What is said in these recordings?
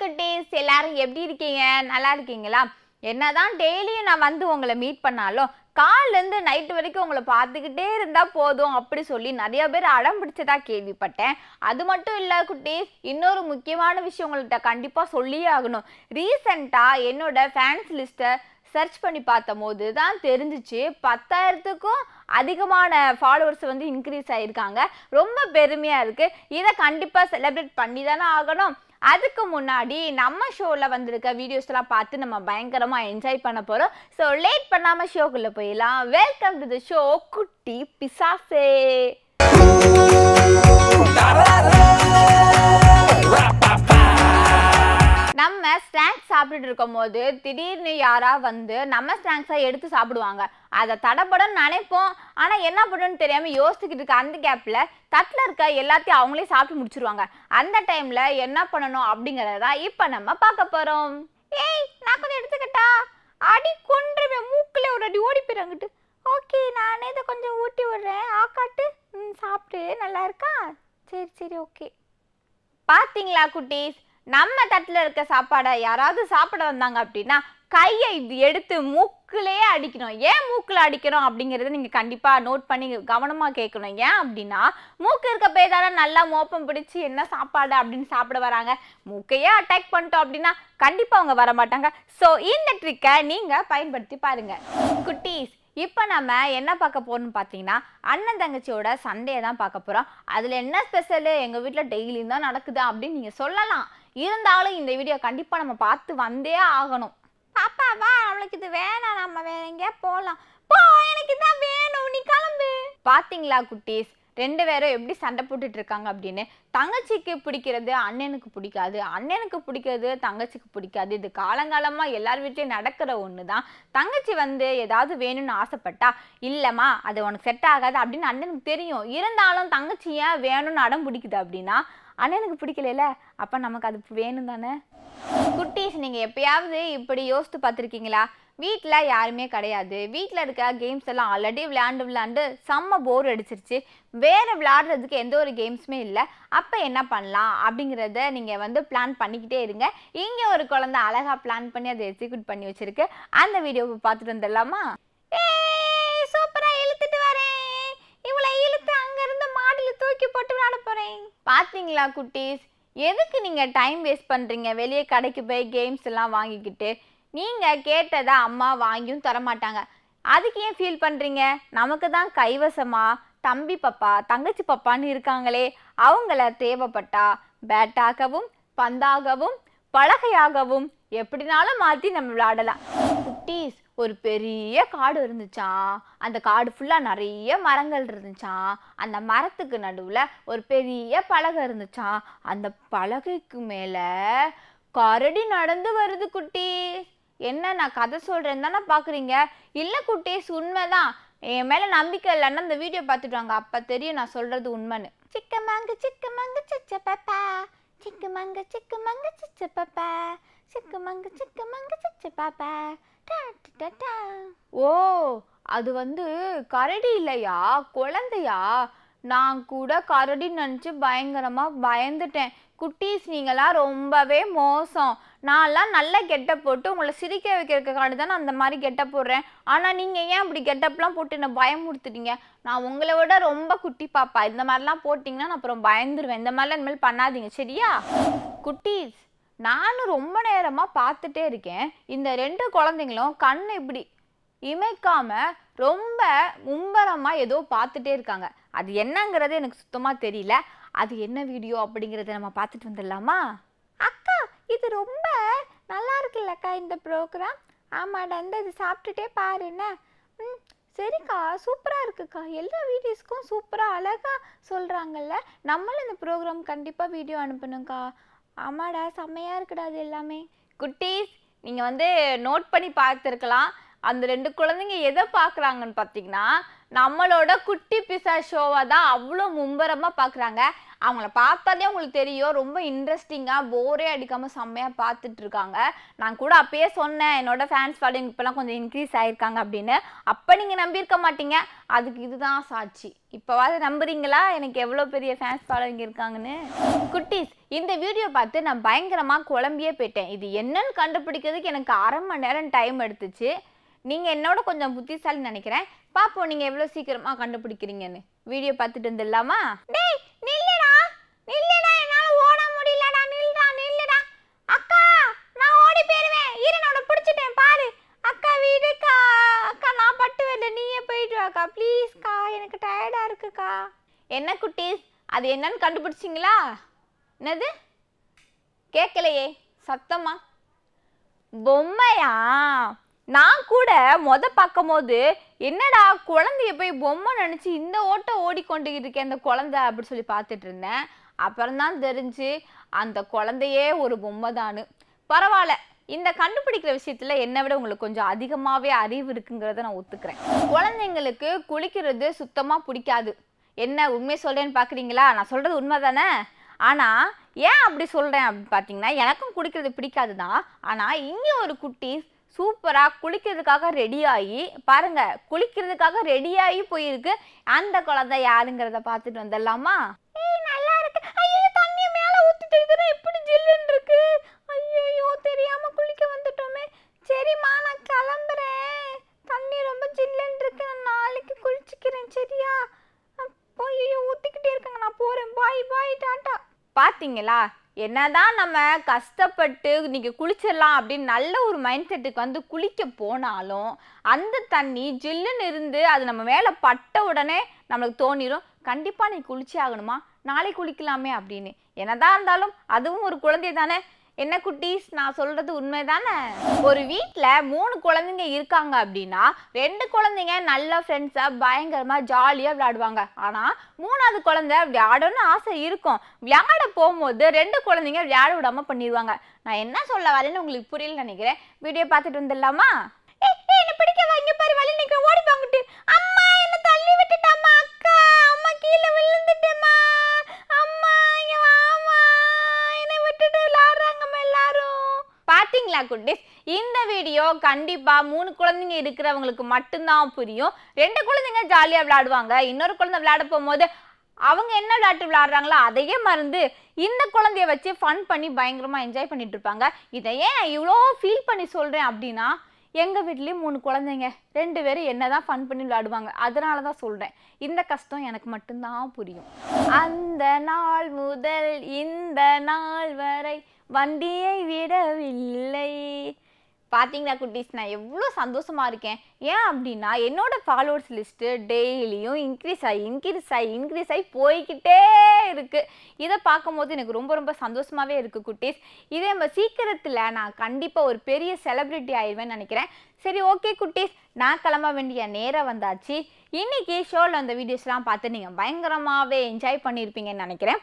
குட்டீஸ் எல்லாரும் எப்படி இருக்கீங்க நல்லா இருக்கீங்களா என்னதான் டெய்லியும் நான் வந்து உங்களை மீட் பண்ணாலும் இருந்து நைட் வரைக்கும் உங்களை பார்த்துக்கிட்டே இருந்தால் போதும் அப்படி சொல்லி நிறைய பேர் அடம் பிடிச்சதாக கேள்விப்பட்டேன் அது மட்டும் இல்லை குட்டீஸ் இன்னொரு முக்கியமான விஷயம் உங்கள்கிட்ட கண்டிப்பாக சொல்லியே ஆகணும் ரீசண்டாக என்னோட ஃபேன்ஸ் லிஸ்ட்டை சர்ச் பண்ணி பார்த்த போது தான் தெரிஞ்சிச்சு பத்தாயிரத்துக்கும் அதிகமான ஃபாலோவர்ஸ் வந்து இன்க்ரீஸ் ஆகியிருக்காங்க ரொம்ப பெருமையாக இருக்குது இதை கண்டிப்பாக செலிப்ரேட் பண்ணி தானே ஆகணும் அதுக்கு முன்னாடி நம்ம ஷோவில் வந்திருக்க வீடியோஸ்லாம் பார்த்து நம்ம பயங்கரமாக என்ஜாய் பண்ண போகிறோம் ஸோ லேட் பண்ணாமல் ஷோக்குள்ளே போயிடலாம் வெல்கம் டு த ஷோ குட்டி பிசாசே நம்ம ஸ்நாக்ஸ் சாப்பிட்டுட்டு இருக்கும் போது திடீர்னு யாரா வந்து நம்ம ஸ்நாக்ஸை எடுத்து சாப்பிடுவாங்க அதை தடப்படன்னு நினைப்போம் ஆனால் என்ன பண்ணுன்னு தெரியாமல் யோசிச்சுக்கிட்டு இருக்க அந்த கேப்பில் தட்டில் இருக்க எல்லாத்தையும் அவங்களே சாப்பிட்டு முடிச்சிருவாங்க அந்த டைமில் என்ன பண்ணணும் அப்படிங்கிறத இப்போ நம்ம பார்க்க போகிறோம் ஏய் நான் கொஞ்சம் எடுத்துக்கிட்டா அடி கொன்றுவேன் மூக்கில் ஒரு அடி ஓடி போயிடுறாங்கட்டு ஓகே நானே இதை கொஞ்சம் ஊட்டி விடுறேன் ஆக்காட்டு ம் சாப்பிட்டு நல்லா இருக்கா சரி சரி ஓகே பார்த்தீங்களா குட்டீஸ் நம்ம தட்டில் இருக்க சாப்பாடை யாராவது சாப்பிட வந்தாங்க அப்படின்னா கையை இது எடுத்து மூக்கிலேயே அடிக்கணும் ஏன் மூக்கில் அடிக்கணும் அப்படிங்கிறத நீங்கள் கண்டிப்பாக நோட் பண்ணி கவனமாக கேட்கணும் ஏன் அப்படின்னா மூக்கு இருக்க பேதால நல்லா மோப்பம் பிடிச்சி என்ன சாப்பாடு அப்படின்னு சாப்பிட வராங்க மூக்கையே அட்டாக் பண்ணிட்டோம் அப்படின்னா கண்டிப்பாக அவங்க வர மாட்டாங்க ஸோ இந்த ட்ரிக்கை நீங்கள் பயன்படுத்தி பாருங்கள் குட்டீஸ் இப்போ நம்ம என்ன பார்க்க போகிறோம்னு பார்த்தீங்கன்னா அண்ணன் தங்கச்சியோட சண்டையை தான் பார்க்க போகிறோம் அதில் என்ன ஸ்பெஷலு எங்கள் வீட்டில் டெய்லியும் தான் நடக்குது அப்படின்னு நீங்கள் சொல்லலாம் இருந்தாலும் இந்த வீடியோ கண்டிப்பாக நம்ம பார்த்து வந்தே ஆகணும் பாப்பா வா அவளுக்கு இது வேணாம் நம்ம வேற எங்கேயா போகலாம் போ எனக்கு தான் வேணும் நீ கிளம்பு பார்த்தீங்களா குட்டீஸ் ரெண்டு பேரும் எப்படி சண்டை போட்டுட்டு இருக்காங்க அப்படின்னு தங்கச்சிக்கு பிடிக்கிறது அண்ணனுக்கு பிடிக்காது அண்ணனுக்கு பிடிக்கிறது தங்கச்சிக்கு பிடிக்காது இது காலங்காலமாக எல்லார் வீட்லையும் நடக்கிற ஒன்று தான் தங்கச்சி வந்து ஏதாவது வேணும்னு ஆசைப்பட்டா இல்லைம்மா அது உனக்கு செட் ஆகாது அப்படின்னு அண்ணனுக்கு தெரியும் இருந்தாலும் தங்கச்சி ஏன் வேணும்னு அடம் பிடிக்குது அப்படின்னா எனக்கு பிடிக்கல அப்போ நமக்கு அது வேணும் தானே குட்டீஸ் நீங்கள் எப்பயாவது இப்படி யோசித்து பார்த்துருக்கீங்களா வீட்டில் யாருமே கிடையாது வீட்டில் இருக்க கேம்ஸ் எல்லாம் ஆல்ரெடி விளையாண்டு விளையாண்டு செம்ம போர் அடிச்சிருச்சு வேறு விளையாடுறதுக்கு எந்த ஒரு கேம்ஸுமே இல்லை அப்போ என்ன பண்ணலாம் அப்படிங்கிறத நீங்கள் வந்து பிளான் பண்ணிக்கிட்டே இருங்க இங்கே ஒரு குழந்தை அழகாக பிளான் பண்ணி அதை எக்ஸிக்யூட் பண்ணி வச்சுருக்கு அந்த வீடியோவை பார்த்துட்டு வந்துடலாமா ஏ போட்டு விளாட போகிறேன் பார்த்தீங்களா குட்டீஸ் எதுக்கு நீங்கள் டைம் வேஸ்ட் பண்ணுறீங்க வெளியே கடைக்கு போய் கேம்ஸ் எல்லாம் வாங்கிக்கிட்டு நீங்கள் கேட்டதை அம்மா வாங்கியும் தரமாட்டாங்க அதுக்கு ஏன் ஃபீல் பண்ணுறீங்க நமக்கு தான் கைவசமாக தம்பி பப்பா தங்கச்சி பப்பான்னு இருக்காங்களே அவங்கள தேவைப்பட்டா பேட்டாகவும் பந்தாகவும் பலகையாகவும் எப்படினாலும் மாற்றி நம்ம விளாடலாம் குட்டீஸ் ஒரு பெரிய காடு இருந்துச்சான் அந்த காடு ஃபுல்லாக நிறைய மரங்கள் இருந்துச்சான் அந்த மரத்துக்கு நடுவில் ஒரு பெரிய பலகை இருந்துச்சான் அந்த பலகைக்கு மேலே கரடி நடந்து வருது குட்டி என்ன நான் கதை சொல்கிறேன்னு தானே பார்க்குறீங்க இல்லை குட்டீஸ் உண்மைதான் என் மேலே நம்பிக்கை இல்லைன்னா அந்த வீடியோ பார்த்துட்டு வாங்க அப்போ தெரியும் நான் சொல்கிறது உண்மைன்னு சிக்க மங்கு சிக்க மங்கு சிச்ச சிக்க மங்கு சிக்க மங்கு சிச்ச சிக்கமங்க சிக்கமங்க சிச்சு பாப்பா ஓ அது வந்து கரடி இல்லையா குழந்தையா நான் கூட கரடி நினச்சி பயங்கரமாக பயந்துட்டேன் குட்டீஸ் நீங்களாம் ரொம்பவே மோசம் நான்லாம் நல்ல கெட்டப் போட்டு உங்களை சிரிக்க வைக்கிறதுக்காண்டி தான் நான் அந்த மாதிரி கெட்டப் போடுறேன் ஆனால் நீங்கள் ஏன் அப்படி கெட்டப்லாம் போட்டு என்னை பயமுறுத்துட்டீங்க நான் உங்களை விட ரொம்ப குட்டி பாப்பா இந்த மாதிரிலாம் போட்டிங்கன்னா நான் அப்புறம் பயந்துருவேன் இந்த மாதிரிலாம் இனிமேல் பண்ணாதீங்க சரியா குட்டீஸ் நானும் ரொம்ப நேரமாக பார்த்துட்டே இருக்கேன் இந்த ரெண்டு குழந்தைங்களும் கண் இப்படி இமைக்காம ரொம்ப மும்பரமாக ஏதோ பார்த்துட்டே இருக்காங்க அது என்னங்கிறது எனக்கு சுத்தமாக தெரியல அது என்ன வீடியோ அப்படிங்கிறத நம்ம பார்த்துட்டு வந்துடலாமா அக்கா இது ரொம்ப நல்லா இருக்குல்லக்கா இந்த ப்ரோக்ராம் ஆமாடா இந்த இது சாப்பிட்டுட்டே பாருன்னு ம் சரிக்கா சூப்பராக இருக்குக்கா எல்லா வீடியோஸ்க்கும் சூப்பராக அழகாக சொல்கிறாங்கல்ல நம்மளும் இந்த ப்ரோக்ராம் கண்டிப்பாக வீடியோ அனுப்பணுங்க்கா ஆமாடா செம்மையாக இருக்குடா அது எல்லாமே குட்டீஸ் நீங்கள் வந்து நோட் பண்ணி பார்த்துருக்கலாம் அந்த ரெண்டு குழந்தைங்க எதை பார்க்குறாங்கன்னு பார்த்தீங்கன்னா நம்மளோட குட்டி பிசா ஷோவை தான் அவ்வளோ மும்பரமாக பார்க்குறாங்க அவங்கள பார்த்தாலே உங்களுக்கு தெரியும் ரொம்ப இன்ட்ரெஸ்டிங்காக போரே அடிக்காமல் செம்மையாக பார்த்துட்டு இருக்காங்க நான் கூட அப்பயே சொன்னேன் என்னோட ஃபேன்ஸ் ஃபாலோயிங் இப்போலாம் கொஞ்சம் இன்க்ரீஸ் ஆகிருக்காங்க அப்படின்னு அப்போ நீங்கள் நம்பியிருக்க மாட்டீங்க அதுக்கு இதுதான் சாட்சி இப்போவாது நம்புறீங்களா எனக்கு எவ்வளோ பெரிய ஃபேன்ஸ் ஃபாலோவிங் இருக்காங்கன்னு குட்டீஸ் இந்த வீடியோ பார்த்து நான் பயங்கரமாக குழம்பியே போயிட்டேன் இது என்னன்னு கண்டுபிடிக்கிறதுக்கு எனக்கு அரை மணி நேரம் டைம் எடுத்துச்சு நீங்கள் என்னோட கொஞ்சம் புத்திசாலி நினைக்கிறேன் பாப்போம் நீங்கள் எவ்வளோ சீக்கிரமாக கண்டுபிடிக்கிறீங்கன்னு வீடியோ பார்த்துட்டு இருந்துடலாமா டேய் நில்லுடா நில்லுடா என்னால் ஓட முடியலடா நில்லுடா நில்லுடா அக்கா நான் ஓடி போயிருவேன் இரு நான் பிடிச்சிட்டேன் பாரு அக்கா வீடுக்கா அக்கா நான் பட்டு வரல நீயே போயிட்டு வாக்கா ப்ளீஸ்க்கா எனக்கு டயர்டாக இருக்குக்கா என்ன குட்டி அது என்னன்னு கண்டுபிடிச்சிங்களா என்னது கேட்கலையே சத்தமா பொம்மையா நான் கூட மொத பார்க்கும் போது என்னடா குழந்தைய போய் பொம்மை நினச்சி இந்த ஓட்டை ஓடிக்கொண்டு இருக்கேன் அந்த குழந்தை அப்படின்னு சொல்லி பார்த்துட்டு இருந்தேன் அப்புறம்தான் தெரிஞ்சு அந்த குழந்தையே ஒரு பொம்மை தானு பரவாயில்ல இந்த கண்டுபிடிக்கிற விஷயத்துல என்னை விட உங்களுக்கு கொஞ்சம் அதிகமாகவே அறிவு இருக்குங்கிறத நான் ஒத்துக்கிறேன் குழந்தைங்களுக்கு குளிக்கிறது சுத்தமாக பிடிக்காது என்ன உண்மையை சொல்கிறேன்னு பார்க்குறீங்களா நான் சொல்கிறது உண்மை தானே ஆனால் ஏன் அப்படி சொல்கிறேன் அப்படின்னு பார்த்தீங்கன்னா எனக்கும் குடிக்கிறது பிடிக்காது தான் ஆனால் இங்கே ஒரு குட்டி சூப்பராக குளிக்கிறதுக்காக ரெடி ஆகி பாருங்கள் குளிக்கிறதுக்காக ரெடி ஆகி போயிருக்கு அந்த குழந்தை யாருங்கிறத பார்த்துட்டு வந்துடலாமா நல்லா இருக்கு ஐயோ தண்ணியை மேலே ஊற்றிட்டு எப்படி இப்படி ஜில்லுன்னு இருக்கு ஐயோ தெரியாம குளிக்க வந்துட்டோமே சரிம்மா நான் கிளம்புறேன் தண்ணி ரொம்ப ஜில்லுன்னு இருக்கு நான் நாளைக்கு குளிச்சுக்கிறேன் சரியா ஐயோ ஊற்றிக்கிட்டே இருக்கங்க நான் போகிறேன் பாய் பாய் டாட்டா பார்த்தீங்களா என்னதான் நம்ம கஷ்டப்பட்டு இன்றைக்கி குளிச்சிடலாம் அப்படின்னு நல்ல ஒரு மைண்ட் செட்டுக்கு வந்து குளிக்க போனாலும் அந்த தண்ணி ஜில்லுன்னு இருந்து அது நம்ம மேலே பட்ட உடனே நம்மளுக்கு தோணிடும் கண்டிப்பாக நீ குளிச்சே ஆகணுமா நாளை குளிக்கலாமே அப்படின்னு என்னதான் இருந்தாலும் அதுவும் ஒரு குழந்தை தானே என்ன குட்டீஸ் நான் சொல்றது உண்மைதானே ஒரு வீட்டில் மூணு குழந்தைங்க இருக்காங்க அப்படின்னா ரெண்டு குழந்தைங்க நல்ல ஃப்ரெண்ட்ஸாக பயங்கரமாக ஜாலியாக விளையாடுவாங்க ஆனால் மூணாவது குழந்தை விளையாடணும்னு ஆசை இருக்கும் விளையாட போகும்போது ரெண்டு குழந்தைங்க விளையாட விடாமல் பண்ணிடுவாங்க நான் என்ன சொல்ல வரேன்னு உங்களுக்கு புரியல நினைக்கிறேன் வீடியோ பார்த்துட்டு வந்துடலாமா பாத்தீங்களா குட்டீஸ் இந்த வீடியோ கண்டிப்பாக மூணு குழந்தைங்க இருக்கிறவங்களுக்கு மட்டும்தான் புரியும் ரெண்டு குழந்தைங்க ஜாலியாக விளையாடுவாங்க இன்னொரு குழந்தை விளையாட போகும்போது அவங்க என்ன விளையாட்டு விளையாடுறாங்களோ அதையே மறந்து இந்த குழந்தைய வச்சு ஃபன் பண்ணி பயங்கரமாக என்ஜாய் பண்ணிட்டு இருப்பாங்க இதை ஏன் இவ்வளோ ஃபீல் பண்ணி சொல்கிறேன் அப்படின்னா எங்கள் வீட்லேயும் மூணு குழந்தைங்க ரெண்டு பேரும் என்ன தான் ஃபன் பண்ணி விளையாடுவாங்க அதனால தான் சொல்கிறேன் இந்த கஷ்டம் எனக்கு மட்டும்தான் புரியும் அந்த நாள் முதல் இந்த நாள் வரை வண்டியை விடவில்லை பார்த்தீங்களா குட்டீஸ் நான் எவ்வளோ சந்தோஷமாக இருக்கேன் ஏன் அப்படின்னா என்னோடய ஃபாலோவர்ஸ் லிஸ்ட்டு டெய்லியும் இன்க்ரீஸ் ஆகி இன்க்ரீஸ் ஆகி இன்க்ரீஸ் ஆகி போய்கிட்டே இருக்குது இதை பார்க்கும்போது எனக்கு ரொம்ப ரொம்ப சந்தோஷமாகவே இருக்குது குட்டீஸ் இதே நம்ம சீக்கிரத்தில் நான் கண்டிப்பாக ஒரு பெரிய செலிப்ரிட்டி ஆயிடுவேன்னு நினைக்கிறேன் சரி ஓகே குட்டீஸ் நான் கிளம்ப வேண்டிய நேரம் வந்தாச்சு இன்றைக்கி ஷோவில் அந்த வீடியோஸ்லாம் பார்த்து நீங்கள் பயங்கரமாகவே என்ஜாய் பண்ணியிருப்பீங்கன்னு நினைக்கிறேன்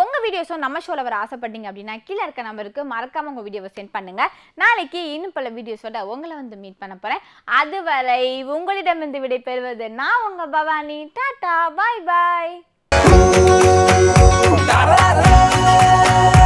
உங்கள் வீடியோஸும் நம்ம ஷோவில் வர ஆசைப்பட்டீங்க அப்படின்னா கீழே இருக்க நம்பருக்கு மறக்காமல் உங்கள் வீடியோவை சென்ட் பண்ணுங்கள் நாளைக்கு இன்னும் பல வீடியோஸோட உங்களை வந்து மீட் பண்ண போகிறேன் அதுவரை உங்களிடமிருந்து விடைபெறுவது நான் உங்கள் பவானி டாட்டா பாய் பாய்